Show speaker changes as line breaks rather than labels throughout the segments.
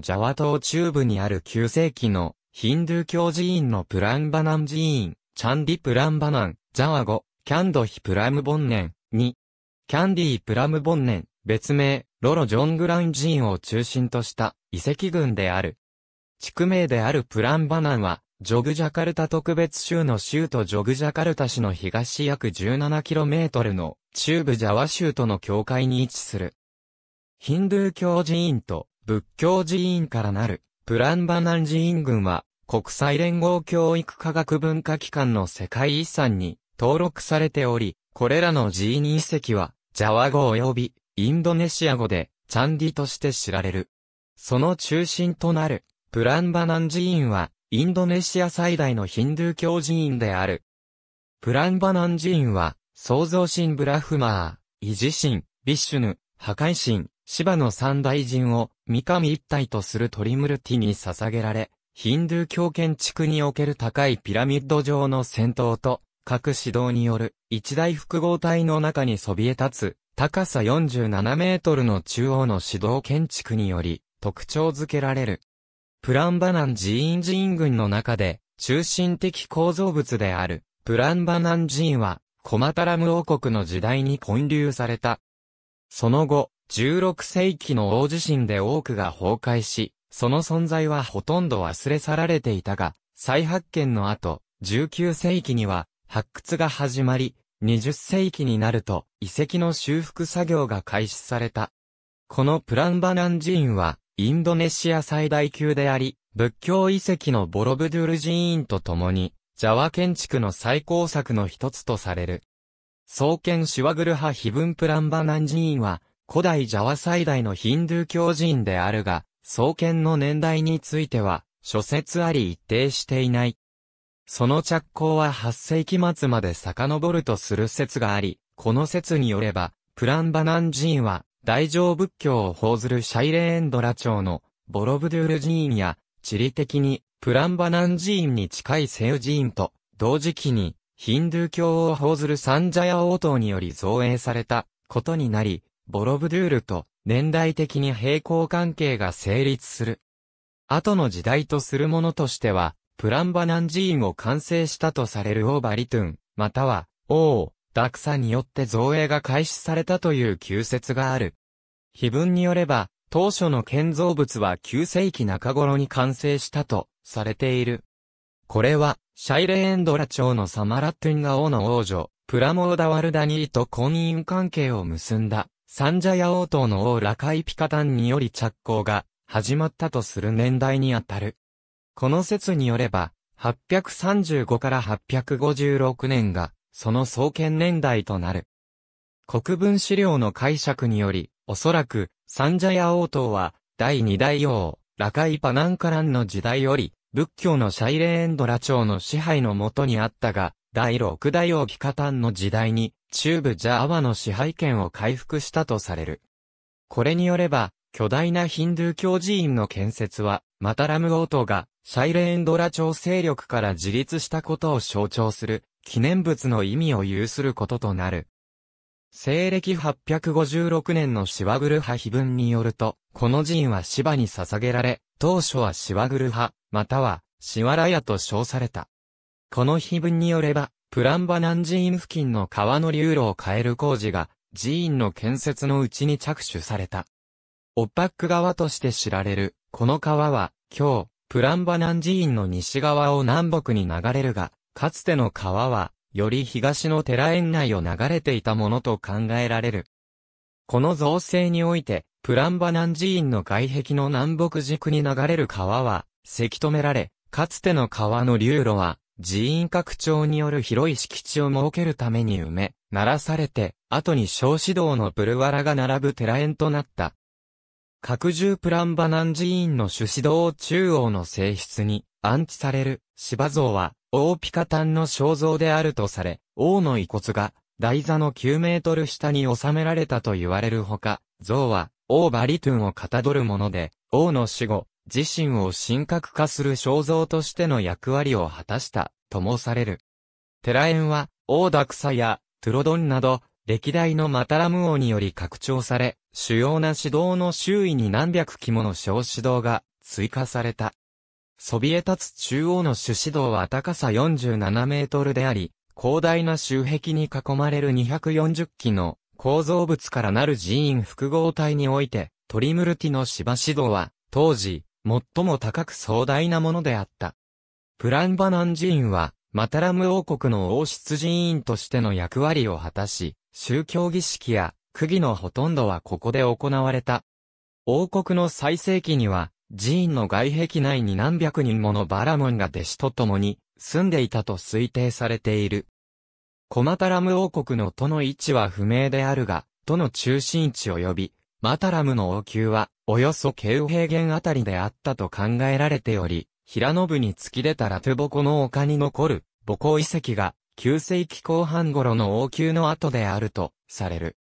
ジャワ島中部にある9世紀のヒンドゥー教寺院のプランバナン寺院、チャンディプランバナン、ジャワ語、キャンドヒプラムボンネン、2、キャンディープラムボンネン、別名、ロロジョングラン寺院を中心とした遺跡群である。地区名であるプランバナンは、ジョグジャカルタ特別州の州とジョグジャカルタ市の東約 17km の中部ジャワ州との境界に位置する。ヒンドゥー教寺院と仏教寺院からなる、プランバナン寺院群は、国際連合教育科学文化機関の世界遺産に登録されており、これらの寺院遺跡は、ジャワ語及びインドネシア語でチャンディとして知られる。その中心となる、プランバナン寺院は、インドネシア最大のヒンドゥー教寺院である。プランバナン寺院は、創造神ブラフマー、維持神、ビッシュヌ、破壊神、芝の三大神を三神一体とするトリムルティに捧げられ、ヒンドゥー教建築における高いピラミッド上の戦闘と、各指導による一大複合体の中にそびえ立つ、高さ47メートルの中央の指導建築により、特徴づけられる。プランバナン寺院寺院群の中で、中心的構造物である、プランバナン寺院は、コマタラム王国の時代に建立された。その後、16世紀の大地震で多くが崩壊し、その存在はほとんど忘れ去られていたが、再発見の後、19世紀には発掘が始まり、20世紀になると遺跡の修復作業が開始された。このプランバナン寺院は、インドネシア最大級であり、仏教遺跡のボロブドゥル寺院と共に、ジャワ建築の最高作の一つとされる。創建シワグルハ非分プランバナン寺院は、古代ジャワ最大のヒンドゥー教寺院であるが、創建の年代については、諸説あり一定していない。その着工は8世紀末まで遡るとする説があり、この説によれば、プランバナン寺院は、大乗仏教を奉ずるシャイレーンドラ朝のボロブドゥール寺院や、地理的にプランバナン寺院に近いセウ寺院と、同時期にヒンドゥー教を奉ずるサンジャヤ王党により造営されたことになり、ボロブドゥールと年代的に平行関係が成立する。後の時代とするものとしては、プランバナン寺院を完成したとされるオーバリトゥン、または、王、ダクサによって造営が開始されたという旧説がある。碑文によれば、当初の建造物は9世紀中頃に完成したとされている。これは、シャイレエンドラ朝のサマラトゥンガ王の王女、プラモーダワルダニーと婚姻関係を結んだサンジャヤ王党の王ラカイピカタンにより着工が始まったとする年代にあたる。この説によれば、835から856年が、その創建年代となる。国文資料の解釈により、おそらく、サンジャヤ王党は、第二代王、ラカイパナンカランの時代より、仏教のシャイレーンドラ朝の支配のもとにあったが、第六代王ピカタンの時代に、中部ジャーワの支配権を回復したとされる。これによれば、巨大なヒンドゥー教寺院の建設は、マタラム王都が、シャイレーンドラ朝勢力から自立したことを象徴する、記念物の意味を有することとなる。西暦856年のシワグル派碑文によると、この寺院はシバに捧げられ、当初はシワグル派、または、シワラヤと称された。この碑文によれば、プランバナン寺院付近の川の流路を変える工事が、寺院の建設のうちに着手された。オッパック川として知られる、この川は、今日、プランバナン寺院の西側を南北に流れるが、かつての川は、より東の寺園内を流れていたものと考えられる。この造成において、プランバナン寺院の外壁の南北軸に流れる川は、せき止められ、かつての川の流路は、寺院拡張による広い敷地を設けるために埋め、鳴らされて、後に小指導のブルワラが並ぶ寺園となった。拡充プランバナン寺院の主指導中央の性質に安置される芝像は王ピカタンの肖像であるとされ、王の遺骨が台座の9メートル下に収められたと言われるほか、像は王バリトゥンをかたどるもので、王の死後、自身を神格化する肖像としての役割を果たした、ともされる。寺園は、大田草や、トゥロドンなど、歴代のマタラム王により拡張され、主要な指導の周囲に何百機もの小指導が追加された。そびえ立つ中央の主指導は高さ47メートルであり、広大な周壁に囲まれる240基の構造物からなる寺院複合体において、トリムルティの芝指導は、当時、最も高く壮大なものであった。プランバナン寺院は、マタラム王国の王室寺院としての役割を果たし、宗教儀式や、区議のほとんどはここで行われた。王国の最盛期には、寺院の外壁内に何百人ものバラモンが弟子と共に住んでいたと推定されている。コマタラム王国の都の位置は不明であるが、都の中心地及び、マタラムの王宮は、およそ京平原あたりであったと考えられており、平信に突き出たラトゥボコの丘に残る、母校遺跡が、9世紀後半頃の王宮の後であると、される。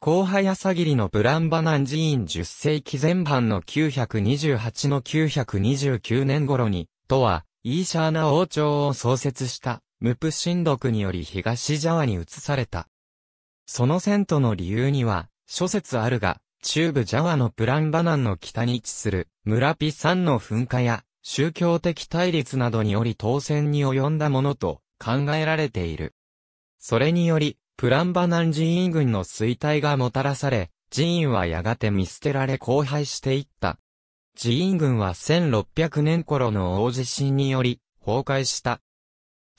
後輩朝霧のブランバナン寺院10世紀前半の928の929年頃に、とは、イーシャーナ王朝を創設した、ムプシンにより東ジャワに移された。その遷都の理由には、諸説あるが、中部ジャワのプランバナンの北に位置する、村ピ山の噴火や、宗教的対立などにより当選に及んだものと考えられている。それにより、プランバナン寺院軍の衰退がもたらされ、寺院はやがて見捨てられ荒廃していった。寺院軍は1600年頃の大地震により崩壊した。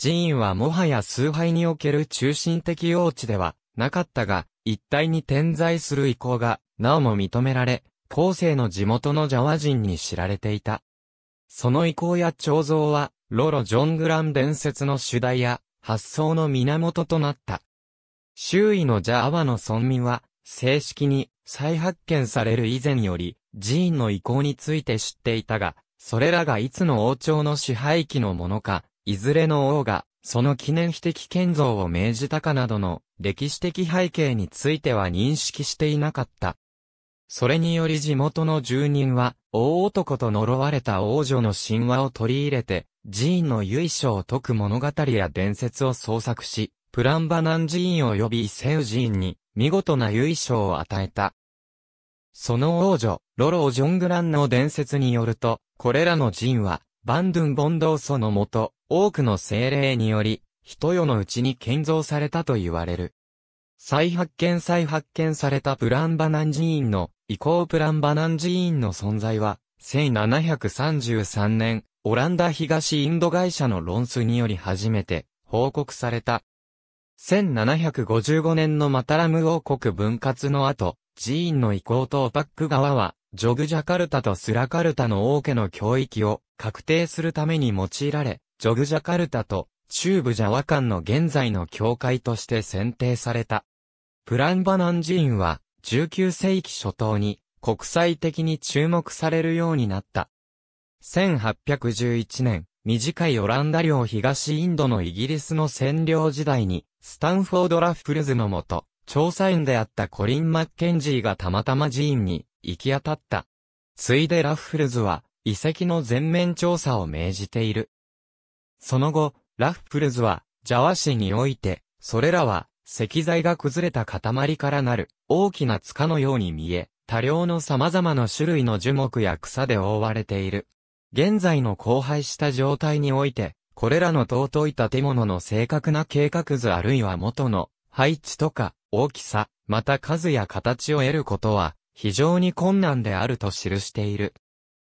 寺院はもはや崇拝における中心的用地ではなかったが、一体に点在する意向がなおも認められ、後世の地元のジャワ人に知られていた。その遺構や彫像は、ロロ・ジョングラン伝説の主題や、発想の源となった。周囲のジャワの村民は、正式に再発見される以前より、寺院の遺構について知っていたが、それらがいつの王朝の支配期のものか、いずれの王が、その記念碑的建造を命じたかなどの歴史的背景については認識していなかった。それにより地元の住人は、大男と呪われた王女の神話を取り入れて、寺院の由緒を解く物語や伝説を創作し、プランバナン寺院及び伊勢宇寺院に、見事な由緒を与えた。その王女、ロロー・ジョングランの伝説によると、これらの寺院は、バンドゥン・ボンドーソのもと、多くの精霊により、人世のうちに建造されたと言われる。再発見再発見されたプランバナン寺院のイコープランバナン寺院の存在は、1733年、オランダ東インド会社の論数により初めて報告された。1755年のマタラム王国分割の後、寺院の移行とオパック側は、ジョグジャカルタとスラカルタの王家の教域を確定するために用いられ、ジョグジャカルタと中部ジャワ間の現在の教会として選定された。プランバナン寺院は、19世紀初頭に国際的に注目されるようになった。1811年、短いオランダ領東インドのイギリスの占領時代に、スタンフォード・ラッフルズのもと、調査員であったコリン・マッケンジーがたまたま寺院に行き当たった。ついでラッフルズは、遺跡の全面調査を命じている。その後、ラッフルズは、ジャワ市において、それらは、石材が崩れた塊からなる大きな塚のように見え、多量の様々な種類の樹木や草で覆われている。現在の荒廃した状態において、これらの尊い建物の正確な計画図あるいは元の配置とか大きさ、また数や形を得ることは非常に困難であると記している。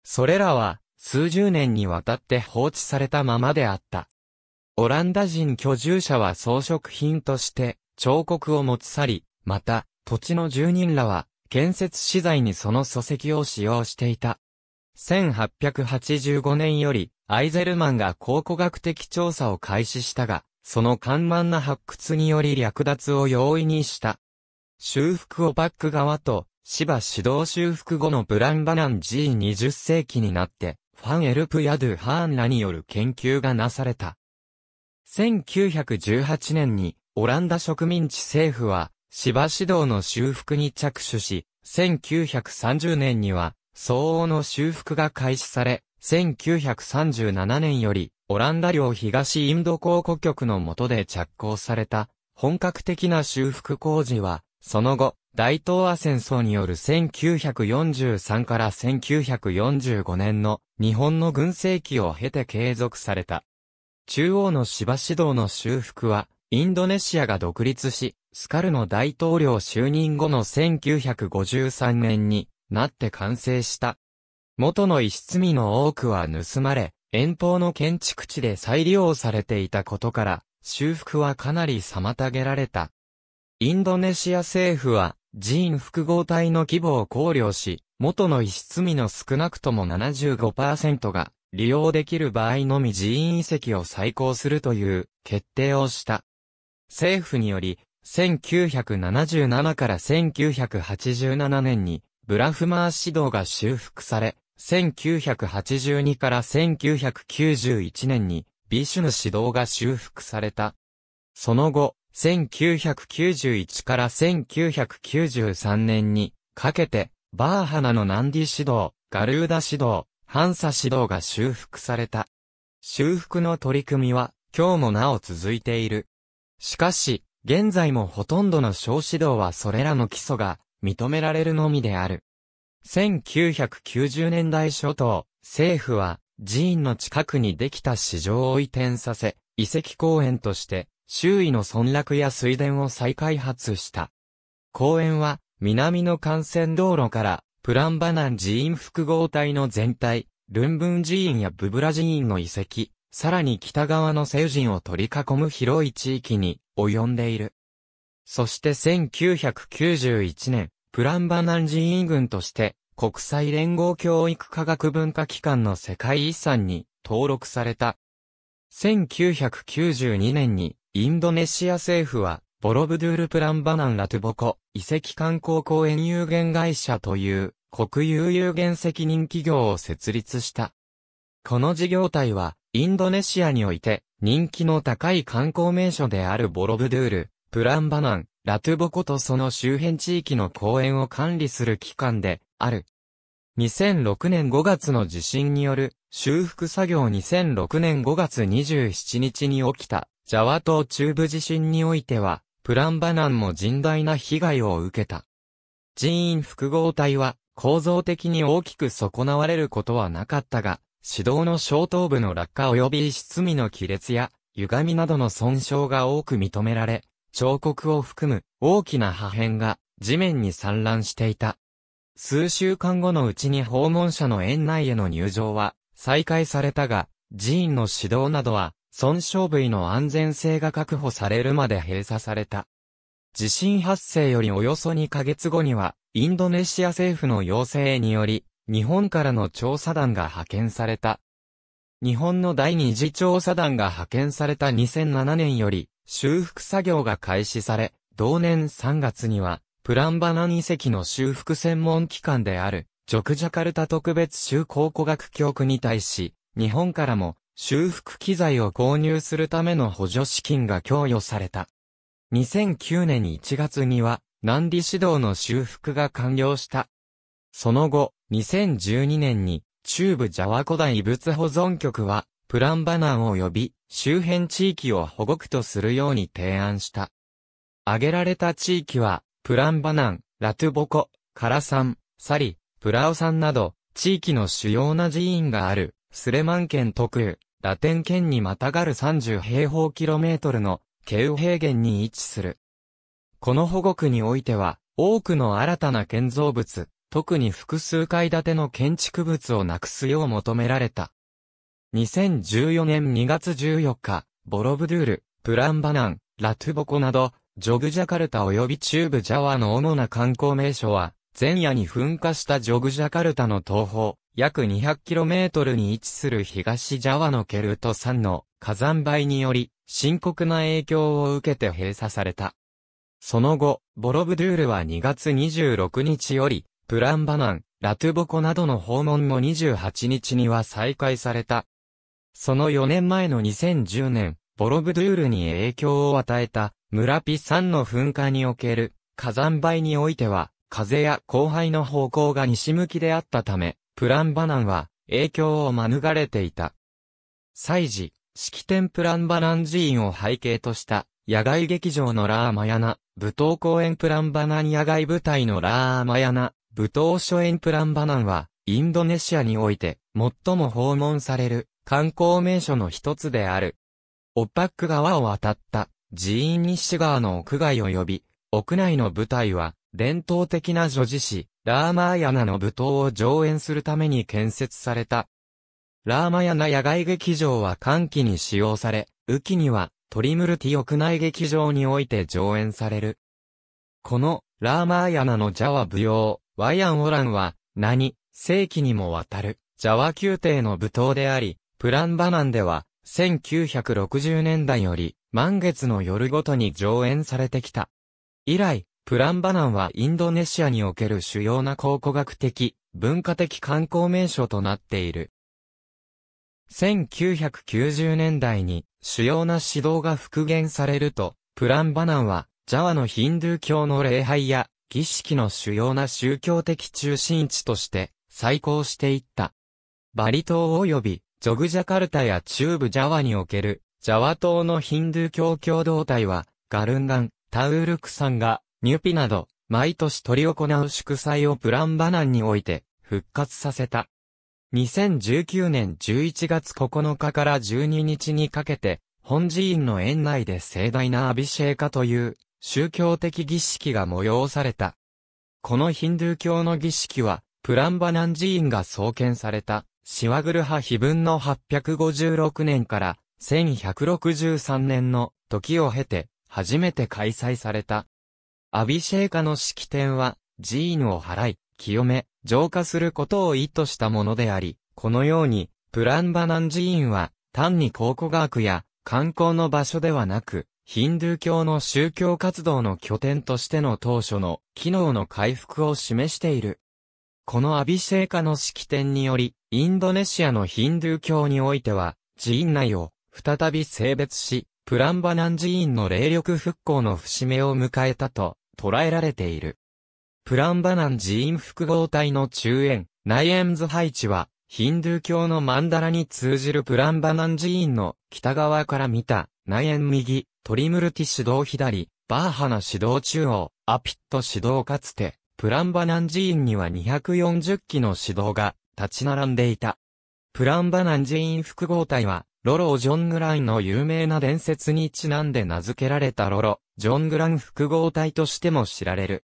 それらは数十年にわたって放置されたままであった。オランダ人居住者は装飾品として彫刻を持ち去り、また、土地の住人らは、建設資材にその礎石を使用していた。1885年より、アイゼルマンが考古学的調査を開始したが、その緩慢な発掘により略奪を容易にした。修復をバック側と、芝指導修復後のブランバナン G20 世紀になって、ファン・エルプ・ヤドゥ・ハーンらによる研究がなされた。1918年にオランダ植民地政府は、芝指導の修復に着手し、1930年には、相応の修復が開始され、1937年より、オランダ領東インド考古局の下で着工された、本格的な修復工事は、その後、大東亜戦争による1943から1945年の日本の軍政期を経て継続された。中央の芝指導の修復は、インドネシアが独立し、スカルの大統領就任後の1953年になって完成した。元の石積みの多くは盗まれ、遠方の建築地で再利用されていたことから、修復はかなり妨げられた。インドネシア政府は、寺院複合体の規模を考慮し、元の石積みの少なくとも75%が利用できる場合のみ寺院遺跡を再興するという決定をした。政府により、1977から1987年に、ブラフマー指導が修復され、1982から1991年に、ビシュヌ指導が修復された。その後、1991から1993年に、かけて、バーハナのナンディ指導、ガルーダ指導、ハンサ指導が修復された。修復の取り組みは、今日もなお続いている。しかし、現在もほとんどの小指導はそれらの基礎が認められるのみである。1990年代初頭、政府は寺院の近くにできた市場を移転させ、遺跡公園として周囲の村落や水田を再開発した。公園は南の幹線道路からプランバナン寺院複合体の全体、ルンブン寺院やブブラ寺院の遺跡、さらに北側の西人を取り囲む広い地域に及んでいる。そして1991年、プランバナン人員軍として国際連合教育科学文化機関の世界遺産に登録された。1992年にインドネシア政府はボロブドゥールプランバナンラトゥボコ遺跡観光公園有限会社という国有有限責任企業を設立した。この事業体はインドネシアにおいて、人気の高い観光名所であるボロブドゥール、プランバナン、ラトゥボコとその周辺地域の公園を管理する機関で、ある。2006年5月の地震による修復作業2006年5月27日に起きたジャワ島中部地震においては、プランバナンも甚大な被害を受けた。人員複合体は構造的に大きく損なわれることはなかったが、指導の小頭部の落下及び質味の亀裂や、歪みなどの損傷が多く認められ、彫刻を含む大きな破片が地面に散乱していた。数週間後のうちに訪問者の園内への入場は再開されたが、寺院の指導などは損傷部位の安全性が確保されるまで閉鎖された。地震発生よりおよそ2ヶ月後には、インドネシア政府の要請により、日本からの調査団が派遣された。日本の第二次調査団が派遣された2007年より、修復作業が開始され、同年3月には、プランバナン遺跡の修復専門機関である、ジョクジャカルタ特別修考古学教区に対し、日本からも修復機材を購入するための補助資金が供与された。2009年1月には、南理指導の修復が完了した。その後、2012年に中部ジャワ古代遺物保存局はプランバナンを呼び周辺地域を保護区とするように提案した。挙げられた地域はプランバナン、ラトゥボコ、カラサン、サリ、プラオサンなど地域の主要な寺院があるスレマン県特有、ラテン県にまたがる30平方キロメートルのケウ平原に位置する。この保護区においては、多くの新たな建造物、特に複数階建ての建築物をなくすよう求められた。2014年2月14日、ボロブドゥール、プランバナン、ラトゥボコなど、ジョグジャカルタ及び中部ジャワの主な観光名所は、前夜に噴火したジョグジャカルタの東方、約 200km に位置する東ジャワのケルト山の火山灰により、深刻な影響を受けて閉鎖された。その後、ボロブドゥールは2月26日より、プランバナン、ラトゥボコなどの訪問も28日には再開された。その4年前の2010年、ボロブドゥールに影響を与えた、村ピ山の噴火における火山灰においては、風や荒廃の方向が西向きであったため、プランバナンは影響を免れていた。祭事、式典プランバナン寺院を背景とした、野外劇場のラーマヤナ、舞踏公演プランバナン野外舞台のラーマヤナ、武闘書園プランバナンは、インドネシアにおいて、最も訪問される、観光名所の一つである。オッパック川を渡った、寺院西側の屋外を呼び、屋内の舞台は、伝統的な女子誌、ラーマーヤナの舞踏を上演するために建設された。ラーマヤナ野外劇場は寒気に使用され、雨季には、トリムルティ屋内劇場において上演される。この、ラーマーヤナのジャワ舞踊、ワイアン・オランは、何、世紀にもわたる、ジャワ宮廷の舞踏であり、プランバナンでは、1960年代より、満月の夜ごとに上演されてきた。以来、プランバナンはインドネシアにおける主要な考古学的、文化的観光名所となっている。1990年代に主要な指導が復元されると、プランバナンは、ジャワのヒンドゥー教の礼拝や儀式の主要な宗教的中心地として再興していった。バリ島及びジョグジャカルタや中部ジャワにおけるジャワ島のヒンドゥー教共同体はガルンガン、タウルクさんがニュピなど毎年取り行う祝祭をプランバナンにおいて復活させた。2019年11月9日から12日にかけて、本寺院の園内で盛大なアビシェイカという宗教的儀式が催された。このヒンドゥー教の儀式は、プランバナン寺院が創建された、シワグル派碑文の856年から1163年の時を経て、初めて開催された。アビシェーカの式典は、寺院を払い、清め、浄化することを意図したものであり、このように、プランバナン寺院は、単に考古学や観光の場所ではなく、ヒンドゥー教の宗教活動の拠点としての当初の機能の回復を示している。このアビシェイカの式典により、インドネシアのヒンドゥー教においては、寺院内を再び性別し、プランバナン寺院の霊力復興の節目を迎えたと捉えられている。プランバナン寺院複合体の中園、ナイエンズ配置は、ヒンドゥー教のマンダラに通じるプランバナン寺院の北側から見た内縁右、トリムルティ指導左、バーハナ指導中央、アピット指導かつて、プランバナン寺院には240機の指導が立ち並んでいた。プランバナン寺院複合体は、ロロ・ジョン・グランの有名な伝説にちなんで名付けられたロロ、ジョン・グラン複合体としても知られる。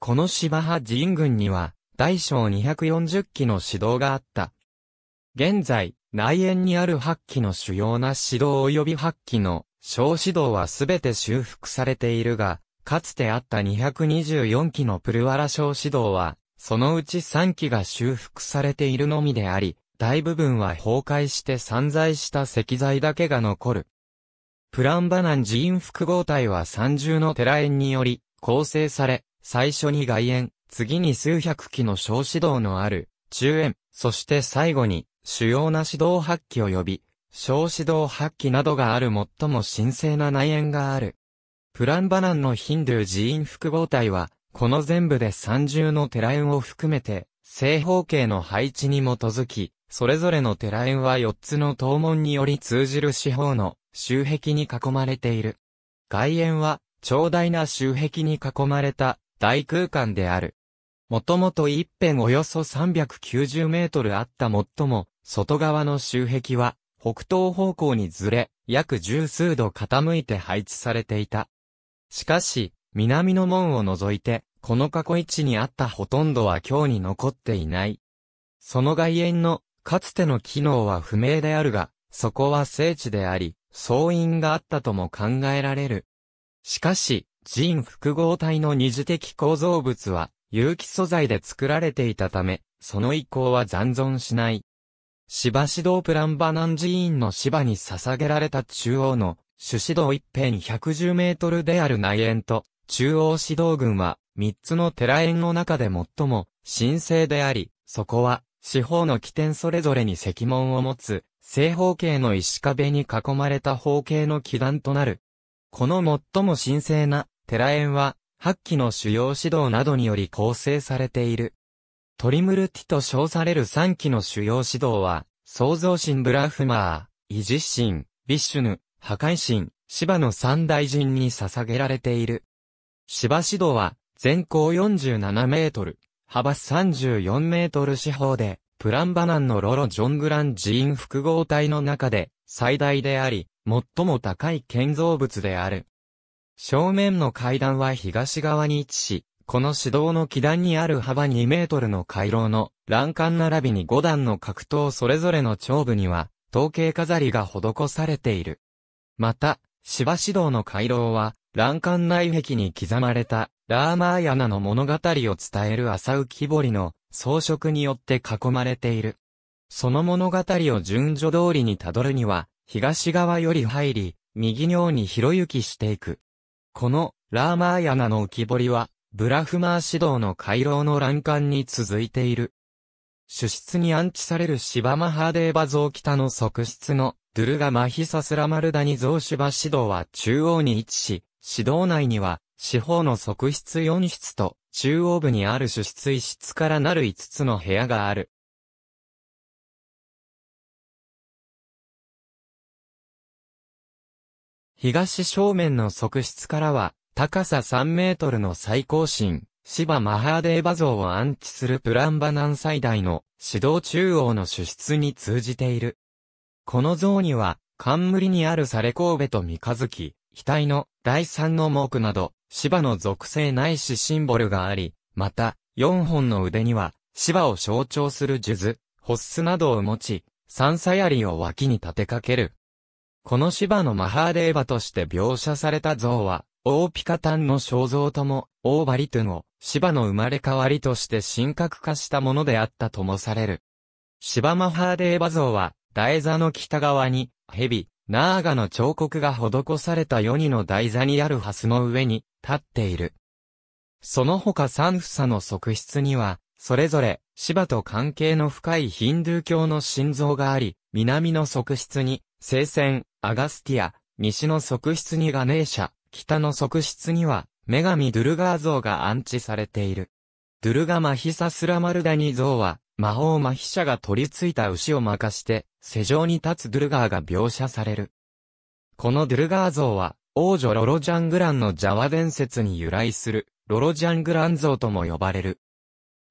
この芝派寺院群には、大小240機の指導があった。現在、内縁にある八機の主要な指導及び八機の小指導はすべて修復されているが、かつてあった224機のプルワラ小指導は、そのうち3機が修復されているのみであり、大部分は崩壊して散在した石材だけが残る。プランバナン寺院複合体は三重の寺園により構成され、最初に外縁、次に数百機の小指導のある中縁、そして最後に主要な指導発揮及び、小指導発揮などがある最も神聖な内縁がある。プランバナンのヒンドゥー寺院複合体は、この全部で30の寺院を含めて、正方形の配置に基づき、それぞれの寺院は4つの東門により通じる四方の周壁に囲まれている。外縁は、長大な周壁に囲まれた大空間である。もともと一辺およそ390メートルあったもっとも、外側の周壁は、北東方向にずれ、約十数度傾いて配置されていた。しかし、南の門を除いて、この過去位置にあったほとんどは今日に残っていない。その外縁の、かつての機能は不明であるが、そこは聖地であり、総因があったとも考えられる。しかし、人複合体の二次的構造物は、有機素材で作られていたため、その遺構は残存しない。芝指導プランバナン寺院の芝に捧げられた中央の、主指導一辺110メートルである内縁と、中央指導群は、三つの寺園の中で最も、神聖であり、そこは、四方の起点それぞれに石門を持つ、正方形の石壁に囲まれた方形の基壇となる。この最も神聖な、寺園は、八期の主要指導などにより構成されている。トリムルティと称される三期の主要指導は、創造神ブラフマー、維持神、ビッシュヌ、破壊神、芝の三大神に捧げられている。芝指導は、全高47メートル、幅34メートル四方で、プランバナンのロロジョングラン寺院複合体の中で、最大であり、最も高い建造物である。正面の階段は東側に位置し、この指導の基段にある幅2メートルの回廊の欄干並びに5段の格闘それぞれの頂部には、統計飾りが施されている。また、芝指導の回廊は、欄干内壁に刻まれた、ラーマーヤナの物語を伝える浅浮木彫りの装飾によって囲まれている。その物語を順序通りにたどるには、東側より入り、右尿に広行きしていく。この、ラーマーヤナの浮き彫りは、ブラフマー指導の回廊の欄干に続いている。主室に安置されるシバマハーデーバ像北の側室の、ドゥルガマヒサスラマルダニ像シバ指導は中央に位置し、指導内には、四方の側室4室と、中央部にある主室一室からなる5つの部屋がある。東正面の側室からは、高さ3メートルの最高神、芝マハーデーバ像を安置するプランバナン最大の指導中央の主室に通じている。この像には、冠にあるサレ神戸と三日月、額の第三の木など、芝の属性ないしシンボルがあり、また、4本の腕には、芝を象徴する数珠、ホッスなどを持ち、三鞘りを脇に立てかける、この芝のマハーデーバとして描写された像は、オーピカタンの肖像とも、オーバリトゥのを、芝の生まれ変わりとして神格化したものであったともされる。芝マハーデーバ像は、台座の北側に、蛇、ナーガの彫刻が施された世にの台座にあるスの上に立っている。その他三房の側室には、それぞれ、芝と関係の深いヒンドゥー教の心臓があり、南の側室に、聖戦、アガスティア、西の側室にガネーシャ、北の側室には、女神ドゥルガー像が安置されている。ドゥルガマヒサスラマルダニ像は、魔法マヒシャが取り付いた牛を任して、世上に立つドゥルガーが描写される。このドゥルガー像は、王女ロロジャングランのジャワ伝説に由来する、ロロジャングラン像とも呼ばれる。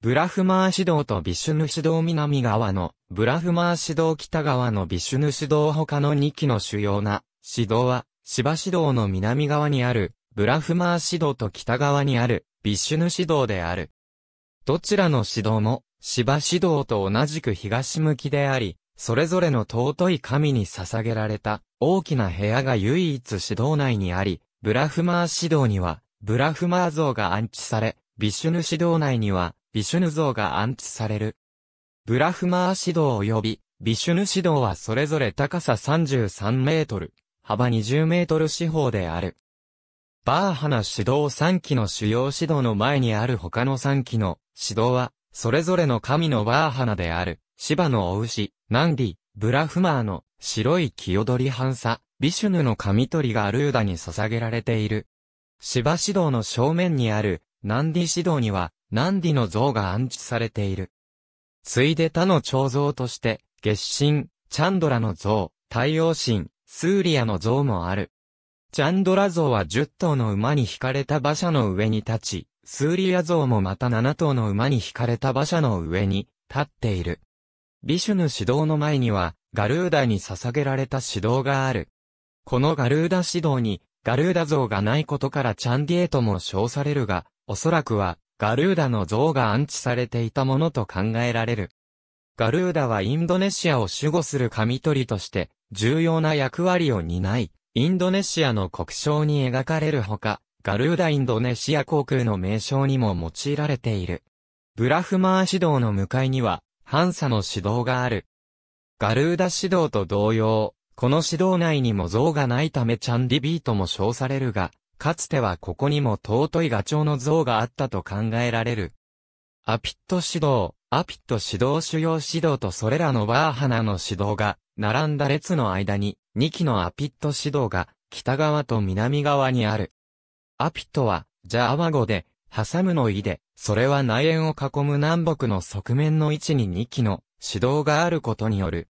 ブラフマー指道とビシュヌ指道南側の、ブラフマー指道北側のビシュヌ市道他の2基の主要な、指道は、芝指道の南側にある、ブラフマー指道と北側にある、ビシュヌ指道である。どちらの指道も、芝指道と同じく東向きであり、それぞれの尊い神に捧げられた、大きな部屋が唯一指道内にあり、ブラフマー指道には、ブラフマー像が安置され、ビシュヌ指道内には、ビシュヌ像が安置される。ブラフマー指導及び、ビシュヌ指導はそれぞれ高さ33メートル、幅20メートル四方である。バーハナ指導3期の主要指導の前にある他の3期の指導は、それぞれの神のバーハナである、芝のお牛、ナンディ、ブラフマーの白い清取半差、ビシュヌの神鳥がルーダに捧げられている。芝指導の正面にある、ナンディ指導には、ナンディの像が安置されている。ついで他の彫像として、月神、チャンドラの像、太陽神、スーリアの像もある。チャンドラ像は10頭の馬に引かれた馬車の上に立ち、スーリア像もまた7頭の馬に引かれた馬車の上に立っている。ビシュヌ指導の前には、ガルーダに捧げられた指導がある。このガルーダ指導に、ガルーダ像がないことからチャンディエとも称されるが、おそらくは、ガルーダの像が安置されていたものと考えられる。ガルーダはインドネシアを守護する神鳥として重要な役割を担い、インドネシアの国章に描かれるほか、ガルーダインドネシア航空の名称にも用いられている。ブラフマー指導の向かいには、ハンサの指導がある。ガルーダ指導と同様、この指導内にも像がないためチャンディビートも称されるが、かつてはここにも尊いガチョウの像があったと考えられる。アピット指導、アピット指導主要指導とそれらのバーハナの指導が、並んだ列の間に、2機のアピット指導が、北側と南側にある。アピットは、ジャーワ語で、挟むの意で、それは内縁を囲む南北の側面の位置に2機の指導があることによる。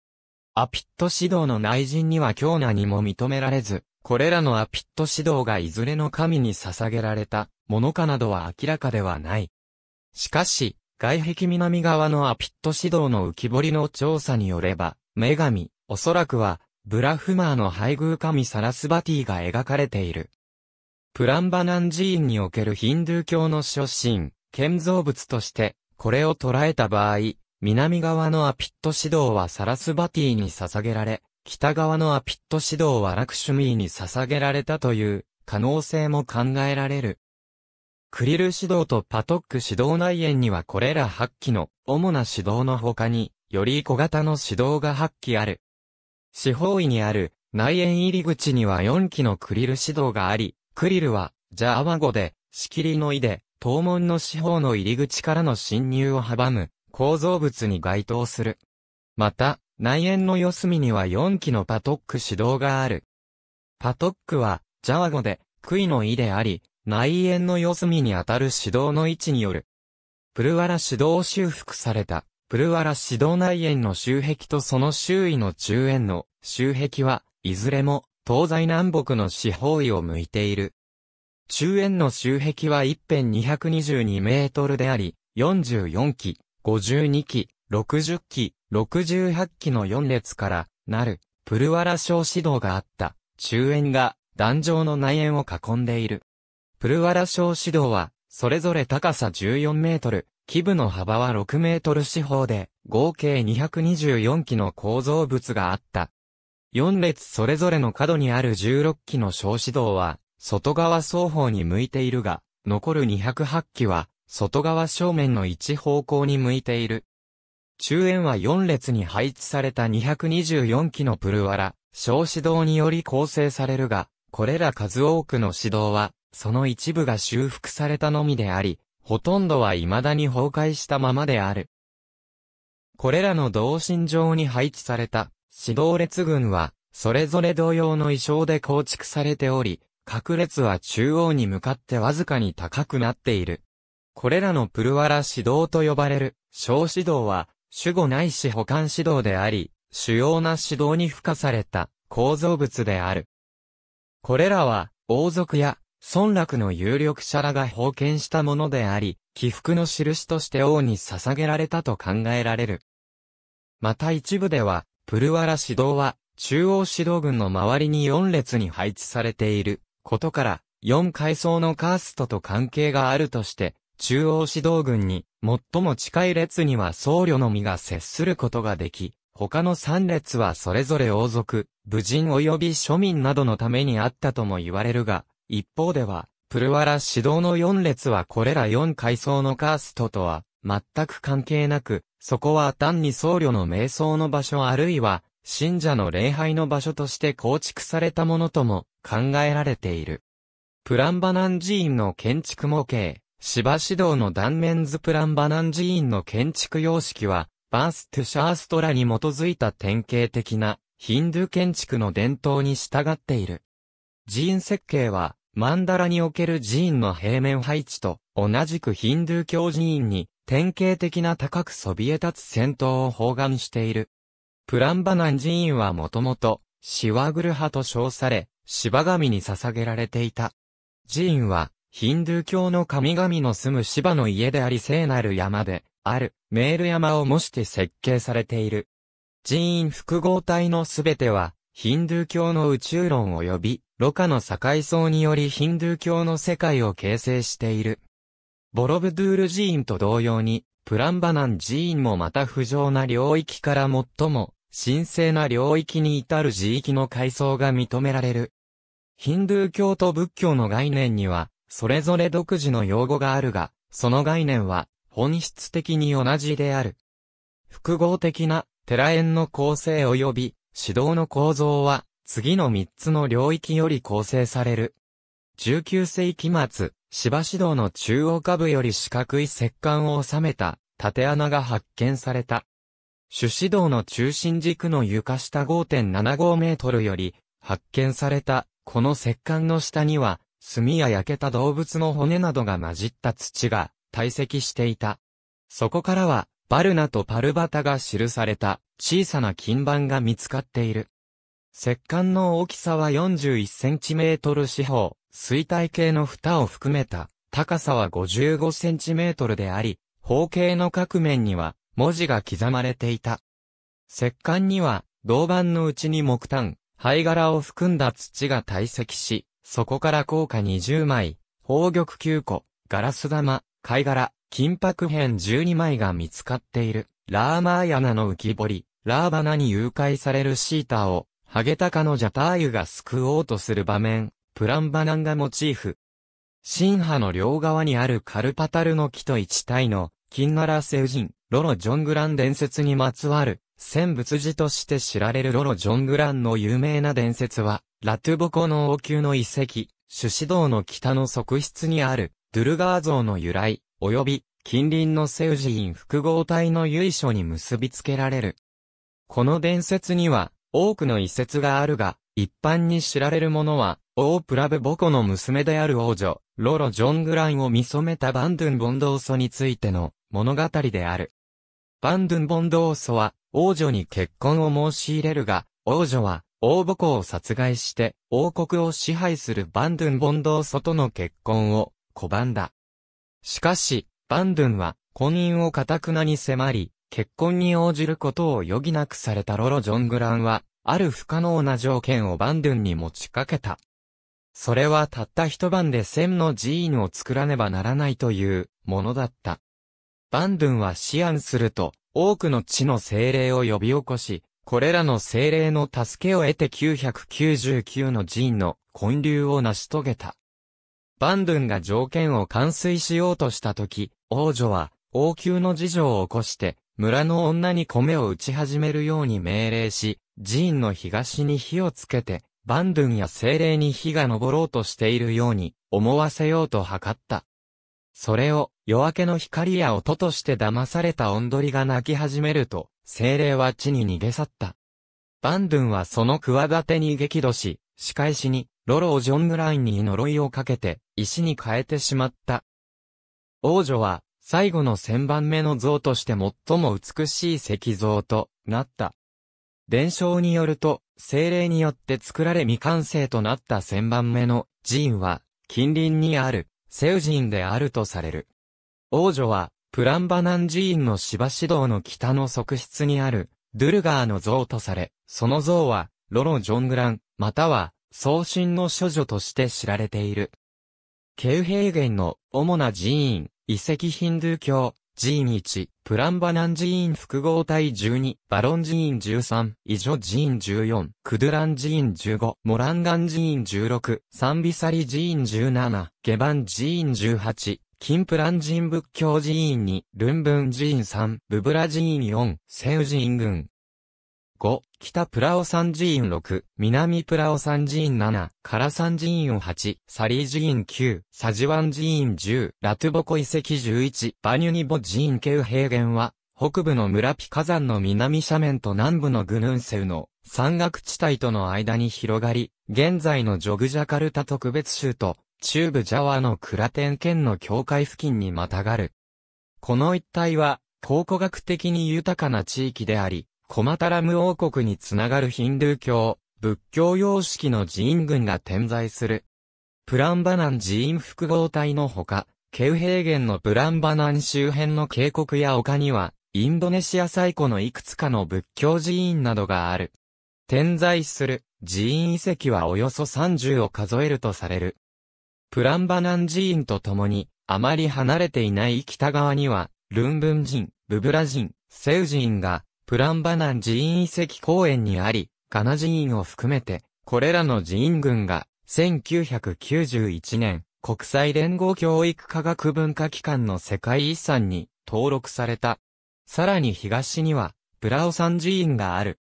アピット指導の内陣には強なにも認められず、これらのアピット指導がいずれの神に捧げられたものかなどは明らかではない。しかし、外壁南側のアピット指導の浮き彫りの調査によれば、女神、おそらくは、ブラフマーの配偶神サラスバティが描かれている。プランバナン寺院におけるヒンドゥー教の初心、建造物として、これを捉えた場合、南側のアピット指導はサラスバティに捧げられ、北側のアピット指導はラクシュミーに捧げられたという可能性も考えられる。クリル指導とパトック指導内縁にはこれら8機の主な指導の他に、より小型の指導が8機ある。四方位にある内縁入り口には4機のクリル指導があり、クリルはジャアワ語で仕切りの意で、東門の四方の入り口からの侵入を阻む構造物に該当する。また、内縁の四隅には4基のパトック指導がある。パトックは、ジャワ語で、杭の意であり、内縁の四隅にあたる指導の位置による。プルワラ指導を修復された、プルワラ指導内縁の周壁とその周囲の中縁の周壁は、いずれも、東西南北の四方位を向いている。中縁の周壁は一辺222メートルであり、44基、52基、60基、68機の4列からなるプルワラ小指導があった中円が壇上の内縁を囲んでいる。プルワラ小指導はそれぞれ高さ14メートル、基部の幅は6メートル四方で合計224基の構造物があった。4列それぞれの角にある16基の小指導は外側双方に向いているが、残る208基は外側正面の一方向に向いている。中円は4列に配置された224基のプルワラ、小指導により構成されるが、これら数多くの指導は、その一部が修復されたのみであり、ほとんどは未だに崩壊したままである。これらの同心上に配置された指導列群は、それぞれ同様の意匠で構築されており、各列は中央に向かってわずかに高くなっている。これらのプルワラ指導と呼ばれる小指導は、守護ないし保管指導であり、主要な指導に付加された構造物である。これらは、王族や、村落の有力者らが封建したものであり、起伏の印として王に捧げられたと考えられる。また一部では、プルワラ指導は、中央指導軍の周りに4列に配置されていることから、4階層のカーストと関係があるとして、中央指導軍に最も近い列には僧侶のみが接することができ、他の三列はそれぞれ王族、武人及び庶民などのためにあったとも言われるが、一方では、プルワラ指導の四列はこれら四階層のカーストとは、全く関係なく、そこは単に僧侶の瞑想の場所あるいは、信者の礼拝の場所として構築されたものとも考えられている。プランバナン寺院の建築模型、芝指導の断面図プランバナン寺院の建築様式は、バース・トゥ・シャーストラに基づいた典型的なヒンドゥ建築の伝統に従っている。寺院設計は、マンダラにおける寺院の平面配置と同じくヒンドゥ教寺院に典型的な高くそびえ立つ戦闘を包含している。プランバナン寺院はもともと、シワグル派と称され、芝神に捧げられていた。寺院は、ヒンドゥー教の神々の住む芝の家であり聖なる山で、ある、メール山を模して設計されている。寺院複合体のすべては、ヒンドゥー教の宇宙論及び、ロカの境層によりヒンドゥー教の世界を形成している。ボロブドゥール寺院と同様に、プランバナン寺院もまた不浄な領域から最も、神聖な領域に至る地域の階層が認められる。ヒンドゥー教と仏教の概念には、それぞれ独自の用語があるが、その概念は本質的に同じである。複合的な寺園の構成及び指導の構造は次の3つの領域より構成される。19世紀末、芝指導の中央下部より四角い石棺を収めた縦穴が発見された。主指導の中心軸の床下5.75メートルより発見されたこの石棺の下には炭や焼けた動物の骨などが混じった土が堆積していた。そこからは、バルナとパルバタが記された小さな金板が見つかっている。石棺の大きさは 41cm 四方、水体系の蓋を含めた高さは 55cm であり、方形の各面には文字が刻まれていた。石棺には銅板のうちに木炭、灰殻を含んだ土が堆積し、そこから硬貨20枚、宝玉9個、ガラス玉、貝殻、金箔片12枚が見つかっている。ラーマーヤナの浮き彫り、ラーバナに誘拐されるシータを、ハゲタカのジャターユが救おうとする場面、プランバナンがモチーフ。新派の両側にあるカルパタルの木と一体の、金なら星人、ロロ・ジョングラン伝説にまつわる、戦仏寺として知られるロロ・ジョングランの有名な伝説は、ラトゥボコの王宮の遺跡、朱子堂の北の側室にある、ドゥルガー像の由来、及び、近隣のセウジイン複合体の由緒に結びつけられる。この伝説には、多くの遺説があるが、一般に知られるものは、オープラブボコの娘である王女、ロロ・ジョングランを見染めたバンドゥン・ボンドーソについての物語である。バンドゥン・ボンドーソは、王女に結婚を申し入れるが、王女は、王母子を殺害して、王国を支配するバンドゥン・ボンドーソとの結婚を拒んだ。しかし、バンドゥンは、婚姻をかたくなに迫り、結婚に応じることを余儀なくされたロロ・ジョングランは、ある不可能な条件をバンドゥンに持ちかけた。それはたった一晩で千の寺院を作らねばならないというものだった。バンドゥンは思案すると、多くの地の精霊を呼び起こし、これらの精霊の助けを得て999の寺院の建立を成し遂げた。バンドゥンが条件を完遂しようとした時、王女は王宮の事情を起こして、村の女に米を打ち始めるように命令し、寺院の東に火をつけて、バンドゥンや精霊に火が昇ろうとしているように思わせようと図った。それを夜明けの光や音として騙された音鳥が鳴き始めると、精霊は地に逃げ去った。バンドゥンはその企てに激怒し、仕返しに、ロロをジョングラインに呪いをかけて、石に変えてしまった。王女は、最後の千番目の像として最も美しい石像となった。伝承によると、精霊によって作られ未完成となった千番目の寺院は、近隣にある、セウ寺院であるとされる。王女は、プランバナン寺院の芝指導の北の側室にある、ドゥルガーの像とされ、その像は、ロロ・ジョングラン、または、送信の処女として知られている。ケウ平原の主な寺院、遺跡ヒンドゥー教、寺院1、プランバナン寺院複合体12、バロン寺院13、イジョ寺院14、クドゥラン寺院15、モランガン寺院16、サンビサリ寺院17、ゲバン寺院18、金プラン人仏教寺院2、ルンブン寺院3、ブブラ寺院4、セウ寺院群。5、北プラオ山寺院6、南プラオ山寺院7、カラ山寺院8、サリー寺院9、サジワン寺院10、ラトゥボコ遺跡11、バニュニボ寺院ウ平原は、北部の村ピ火山の南斜面と南部のグヌンセウの山岳地帯との間に広がり、現在のジョグジャカルタ特別州と中部ジャワのクラテン県の境界付近にまたがる。この一帯は、考古学的に豊かな地域であり、コマタラム王国につながるヒンドゥー教、仏教様式の寺院群が点在する。プランバナン寺院複合体のほか、ケウ平原のプランバナン周辺の渓谷や丘には、インドネシア最古のいくつかの仏教寺院などがある。点在する寺院遺跡はおよそ30を数えるとされる。プランバナン寺院と共に、あまり離れていない北側には、ルンブン人、ブブラ人、セウ寺院が、プランバナン寺院遺跡公園にあり、ガナ寺院を含めて、これらの寺院群が、1991年、国際連合教育科学文化機関の世界遺産に登録された。さらに東には、ブラオ山寺院がある。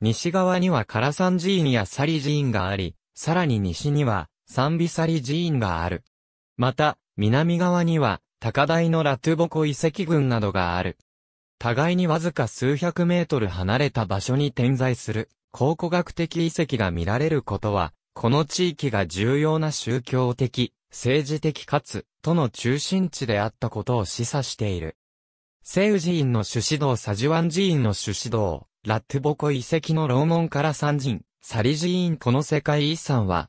西側にはカラ山寺院やサリ寺院があり、さらに西には、サンビサリ寺院がある。また、南側には、高台のラトゥボコ遺跡群などがある。互いにわずか数百メートル離れた場所に点在する考古学的遺跡が見られることは、この地域が重要な宗教的、政治的かつ、との中心地であったことを示唆している。セウ寺院の主指導サジワン寺院の主指導、ラトゥボコ遺跡の楼門から三人、サリ寺院この世界遺産は、